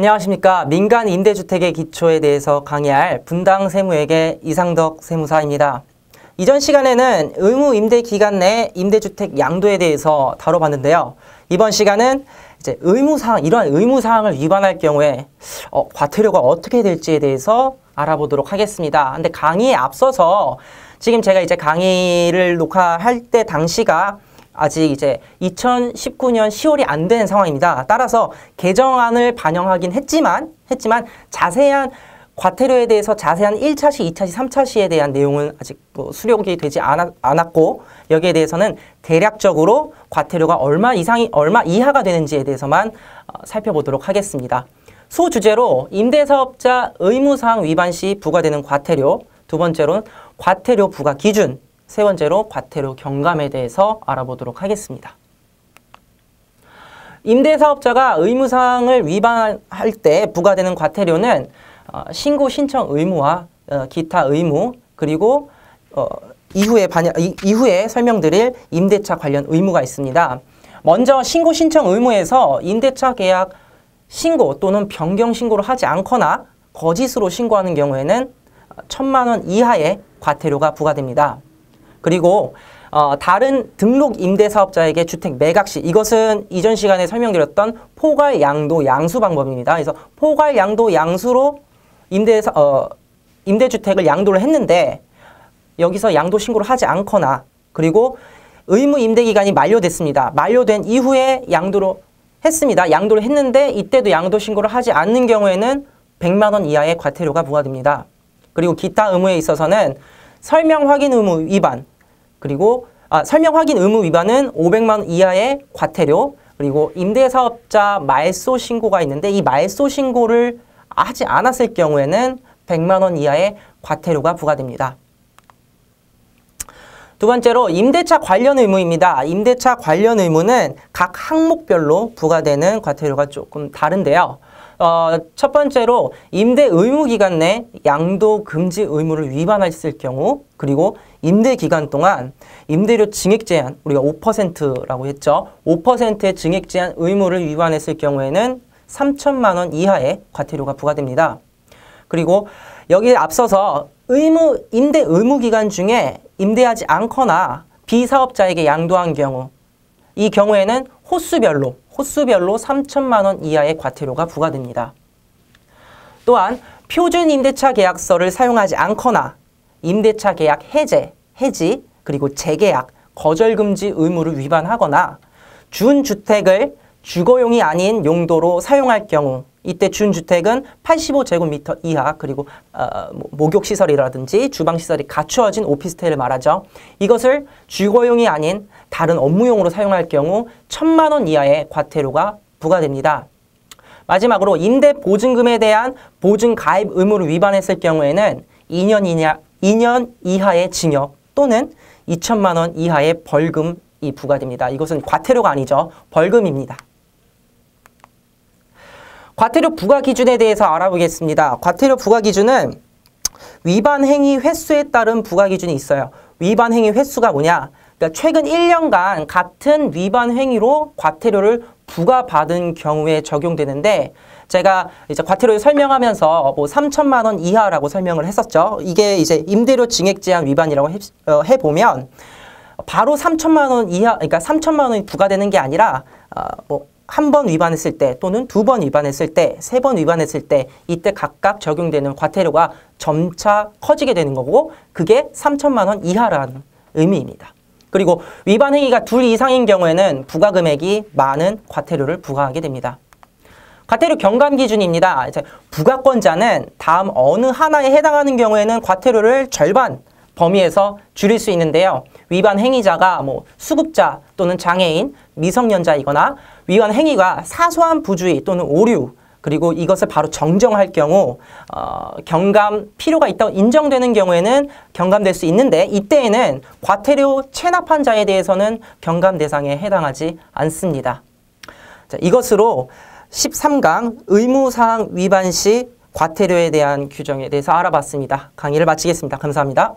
안녕하십니까. 민간 임대주택의 기초에 대해서 강의할 분당 세무에게 이상덕 세무사입니다. 이전 시간에는 의무 임대 기간 내 임대주택 양도에 대해서 다뤄봤는데요. 이번 시간은 이제 의무사항, 이러한 의무사항을 위반할 경우에 어, 과태료가 어떻게 될지에 대해서 알아보도록 하겠습니다. 근데 강의에 앞서서 지금 제가 이제 강의를 녹화할 때 당시가 아직 이제 2019년 10월이 안 된 상황입니다. 따라서 개정안을 반영하긴 했지만 했지만 자세한 과태료에 대해서 자세한 1차 시, 2차 시, 3차 시에 대한 내용은 아직 뭐 수령이 되지 않았, 고 여기에 대해서는 대략적으로 과태료가 얼마 이상이 얼마 이하가 되는지에 대해서만 어, 살펴보도록 하겠습니다. 소주제로 임대사업자 의무사항 위반 시 부과되는 과태료 두 번째로는 과태료 부과 기준 세 번째로 과태료 경감에 대해서 알아보도록 하겠습니다. 임대사업자가 의무사항을 위반할 때 부과되는 과태료는 어, 신고 신청 의무와 어, 기타 의무 그리고 어, 이후에, 반영, 이후에 설명드릴 임대차 관련 의무가 있습니다. 먼저 신고 신청 의무에서 임대차 계약 신고 또는 변경 신고를 하지 않거나 거짓으로 신고하는 경우에는 천만 원 이하의 과태료가 부과됩니다. 그리고 어, 다른 등록 임대사업자에게 주택 매각 시 이것은 이전 시간에 설명드렸던 포괄 양도 양수 방법입니다. 그래서 포괄 양도 양수로 임대 어, 임대주택을 양도를 했는데 여기서 양도 신고를 하지 않거나 그리고 의무 임대 기간이 만료됐습니다. 만료된 이후에 양도를 했습니다. 양도를 했는데 이때도 양도 신고를 하지 않는 경우에는 100만 원 이하의 과태료가 부과됩니다. 그리고 기타 의무에 있어서는 설명 확인 의무 위반 그리고 아, 설명 확인 의무 위반은 500만 원 이하의 과태료 그리고 임대사업자 말소 신고가 있는데 이 말소 신고를 하지 않았을 경우에는 100만 원 이하의 과태료가 부과됩니다. 두 번째로 임대차 관련 의무입니다. 임대차 관련 의무는 각 항목별로 부과되는 과태료가 조금 다른데요. 어, 첫 번째로 임대 의무 기간 내 양도 금지 의무를 위반했을 경우 그리고 임대 기간 동안 임대료 증액 제한 우리가 5%라고 했죠. 5%의 증액 제한 의무를 위반했을 경우에는 3천만 원 이하의 과태료가 부과됩니다. 그리고 여기에 앞서서 의무 임대 의무 기간 중에 임대하지 않거나 비사업자에게 양도한 경우 이 경우에는 호수별로 호수별로 3천만 원 이하의 과태료가 부과됩니다. 또한 표준 임대차 계약서를 사용하지 않거나 임대차 계약 해제, 해지, 그리고 재계약, 거절 금지 의무를 위반하거나 준 주택을 주거용이 아닌 용도로 사용할 경우 이때 준주택은 85제곱미터 이하 그리고 어, 뭐 목욕시설이라든지 주방시설이 갖추어진 오피스텔을 말하죠. 이것을 주거용이 아닌 다른 업무용으로 사용할 경우 천만 원 이하의 과태료가 부과됩니다. 마지막으로 임대 보증금에 대한 보증 가입 의무를 위반했을 경우에는 2년 이하, 2년 이하의 징역 또는 2천만 원 이하의 벌금이 부과됩니다. 이것은 과태료가 아니죠. 벌금입니다. 과태료 부과 기준에 대해서 알아보겠습니다. 과태료 부과 기준은 위반 행위 횟수에 따른 부과 기준이 있어요. 위반 행위 횟수가 뭐냐? 그러니까 최근 1년간 같은 위반 행위로 과태료를 부과받은 경우에 적용되는데 제가 이제 과태료를 설명하면서 뭐 3천만 원 이하라고 설명을 했었죠. 이게 이제 임대료 증액 제한 위반이라고 해, 어, 해보면 바로 3천만 원 이하, 그러니까 3천만 원이 부과되는 게 아니라 어, 뭐 한번 위반했을 때 또는 두 번 위반했을 때, 세 번 위반했을 때 이때 각각 적용되는 과태료가 점차 커지게 되는 거고 그게 3천만 원 이하라는 의미입니다. 그리고 위반 행위가 둘 이상인 경우에는 부과 금액이 많은 과태료를 부과하게 됩니다. 과태료 경감 기준입니다. 부가권자는 다음 어느 하나에 해당하는 경우에는 과태료를 절반 범위에서 줄일 수 있는데요. 위반 행위자가 뭐 수급자 또는 장애인, 미성년자이거나 위반 행위가 사소한 부주의 또는 오류 그리고 이것을 바로 정정할 경우 어, 경감 필요가 있다고 인정되는 경우에는 경감될 수 있는데 이때에는 과태료 체납한 자에 대해서는 경감 대상에 해당하지 않습니다. 자, 이것으로 13강 의무사항 위반 시 과태료에 대한 규정에 대해서 알아봤습니다. 강의를 마치겠습니다. 감사합니다.